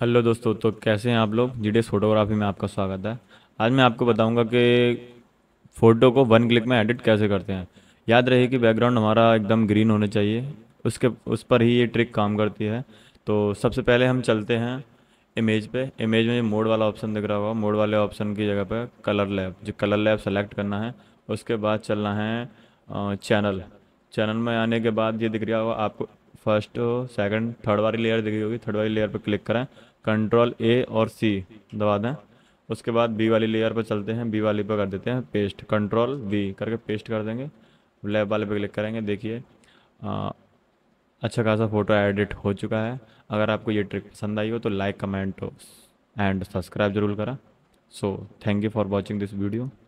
hello दोस्तों तो कैसे हैं आप लोग जी फोटोग्राफी में आपका स्वागत है आज मैं आपको बताऊंगा कि फ़ोटो को वन क्लिक में एडिट कैसे करते हैं याद रहे कि बैकग्राउंड हमारा एकदम ग्रीन होना चाहिए उसके उस पर ही ये ट्रिक काम करती है तो सबसे पहले हम चलते हैं इमेज पे इमेज में मोड वाला ऑप्शन दिख रहा होगा मोड वाले ऑप्शन की जगह पर कलर लैब जो कलर लैब सेलेक्ट करना है उसके बाद चलना है चैनल चैनल में आने के बाद ये दिख रहा होगा आपको फर्स्ट सेकंड थर्ड वाली लेयर दिख रही होगी थर्ड वाली लेयर पर क्लिक करें कंट्रोल ए और सी दबा दें उसके बाद बी वाली लेयर पर चलते हैं बी वाली पर कर देते हैं पेस्ट कंट्रोल बी करके पेस्ट कर देंगे लेफ्ट वाले पर क्लिक करेंगे देखिए अच्छा खासा फ़ोटो एडिट हो चुका है अगर आपको ये ट्रिक पसंद आई हो तो लाइक कमेंट एंड सब्सक्राइब जरूर करें so thank you for watching this video